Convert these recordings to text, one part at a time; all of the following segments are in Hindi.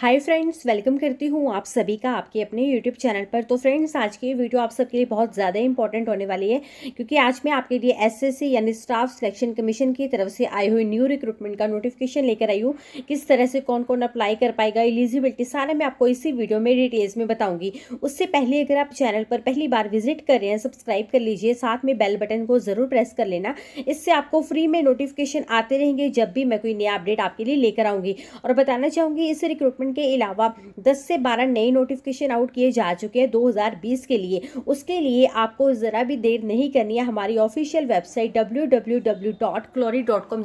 हाय फ्रेंड्स वेलकम करती हूँ आप सभी का आपके अपने यूट्यूब चैनल पर तो फ्रेंड्स आज की वीडियो आप सबके लिए बहुत ज़्यादा इंपॉर्टेंट होने वाली है क्योंकि आज मैं आपके लिए एसएससी यानी स्टाफ सिलेक्शन कमीशन की तरफ से आई हुई न्यू रिक्रूटमेंट का नोटिफिकेशन लेकर आई हूँ किस तरह से कौन कौन अप्लाई कर पाएगा एलिजिबिलिटी सारा मैं आपको इसी वीडियो में डिटेल्स में बताऊँगी उससे पहले अगर आप चैनल पर पहली बार विजिट कर रहे हैं सब्सक्राइब कर लीजिए साथ में बेल बटन को ज़रूर प्रेस कर लेना इससे आपको फ्री में नोटिफिकेशन आते रहेंगे जब भी मैं कोई नया अपडेट आपके लिए लेकर आऊँगी और बताना चाहूँगी इस रिक्रूटमेंट डिपार्टमेंट के अलावा 10 से 12 नए नोटिफिकेशन आउट किए जा चुके हैं 2020 के लिए उसके लिए आपको ज़रा भी देर नहीं करनी है हमारी ऑफिशियल वेबसाइट डब्ल्यू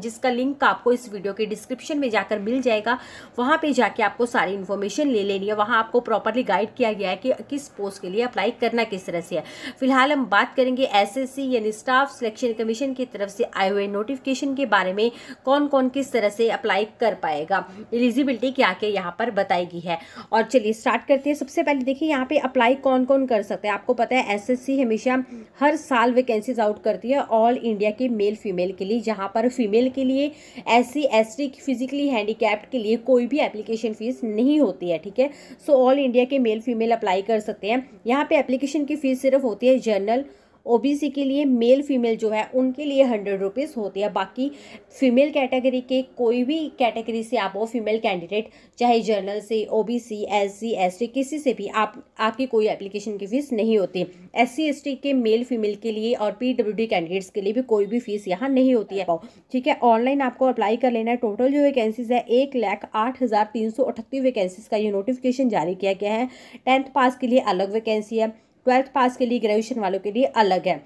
जिसका लिंक आपको इस वीडियो के डिस्क्रिप्शन में जाकर मिल जाएगा वहाँ पर जाके आपको सारी इन्फॉर्मेशन ले लेनी है वहाँ आपको प्रॉपरली गाइड किया गया है कि किस पोस्ट के लिए अप्लाई करना किस तरह से है फिलहाल हम बात करेंगे एस यानी स्टाफ सिलेक्शन कमीशन की तरफ से आए हुए नोटिफिकेशन के बारे में कौन कौन किस तरह से अप्लाई कर पाएगा एलिजिबिलिटी क्या क्या यहाँ पर बताएगी है और चलिए स्टार्ट करते हैं सबसे पहले देखिए यहाँ पे अप्लाई कौन कौन कर सकते हैं आपको पता है एसएससी हमेशा हर साल वैकेंसीज आउट करती है ऑल इंडिया के मेल फीमेल के लिए जहाँ पर फीमेल के लिए एस सी फिजिकली हैंडीकैप्ड के लिए कोई भी एप्लीकेशन फ़ीस नहीं होती है ठीक है सो ऑल इंडिया के मेल फीमेल अप्लाई कर सकते हैं यहाँ पर एप्लीकेशन की फ़ीस सिर्फ होती है जर्नल ओबीसी के लिए मेल फीमेल जो है उनके लिए हंड्रेड रुपीज़ होती है बाकी फीमेल कैटेगरी के कोई भी कैटेगरी से आप वो फीमेल कैंडिडेट चाहे जनरल से ओबीसी एससी एसटी किसी से भी आप आपकी कोई एप्लीकेशन की फ़ीस नहीं होती एससी एसटी के मेल फीमेल के लिए और पीडब्ल्यूडी कैंडिडेट्स के लिए भी कोई भी फीस यहाँ नहीं होती है ठीक है ऑनलाइन आपको अप्लाई कर लेना है टोटल जो वैकेंसीज है एक लाख आठ हज़ार तीन सौ अठतीस वैकेंसीज का ये नोटिफिकेशन जारी किया गया है टेंथ पास के लिए अलग वैकेंसी है ट्वेल्थ पास के लिए ग्रेजुएशन वालों के लिए अलग है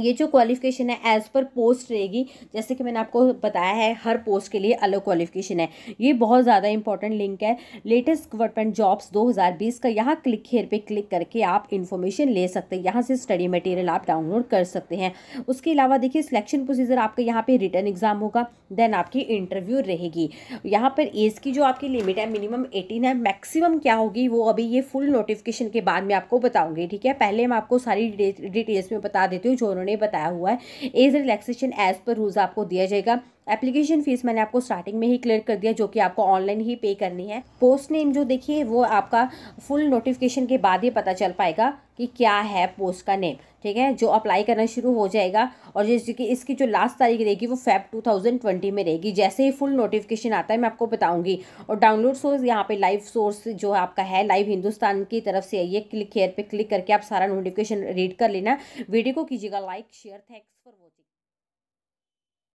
ये जो क्वालिफिकेशन है एज़ पर पोस्ट रहेगी जैसे कि मैंने आपको बताया है हर पोस्ट के लिए अलग क्वालिफिकेशन है ये बहुत ज़्यादा इंपॉर्टेंट लिंक है लेटेस्ट गवर्नमेंट जॉब्स 2020 का यहाँ क्लिक हेयर पे क्लिक करके आप इन्फॉर्मेशन ले सकते हैं यहाँ से स्टडी मटेरियल आप डाउनलोड कर सकते हैं उसके अलावा देखिए सिलेक्शन प्रोसीजर आपका यहाँ पर रिटर्न एग्ज़ाम होगा देन आपकी इंटरव्यू रहेगी यहाँ पर एज की जो आपकी लिमिट है मिनिमम एटीन है मैक्सिमम क्या होगी वो अभी ये फुल नोटिफिकेशन के बाद में आपको बताऊँगी ठीक है पहले मैं आपको सारी डिटेल्स में बता देती हूँ जो उन्होंने उन्होंने बताया हुआ है age relaxation as per rules आपको दिया जाएगा एप्लीकेशन फ़ीस मैंने आपको स्टार्टिंग में ही क्लियर कर दिया जो कि आपको ऑनलाइन ही पे करनी है पोस्ट नेम जो देखिए वो आपका फुल नोटिफिकेशन के बाद ही पता चल पाएगा कि क्या है पोस्ट का नेम ठीक है जो अप्लाई करना शुरू हो जाएगा और जैसे कि इसकी जो लास्ट तारीख रहेगी वो फेब 2020 में रहेगी जैसे ही फुल नोटिफिकेशन आता है मैं आपको बताऊंगी और डाउनलोड सोर्स यहाँ पे लाइव सोर्स जो आपका है लाइव हिंदुस्तान की तरफ से ये क्लिक हेयर पे क्लिक करके आप सारा नोटिफिकेशन रीड कर लेना वीडियो को कीजिएगा लाइक शेयर थैंक्स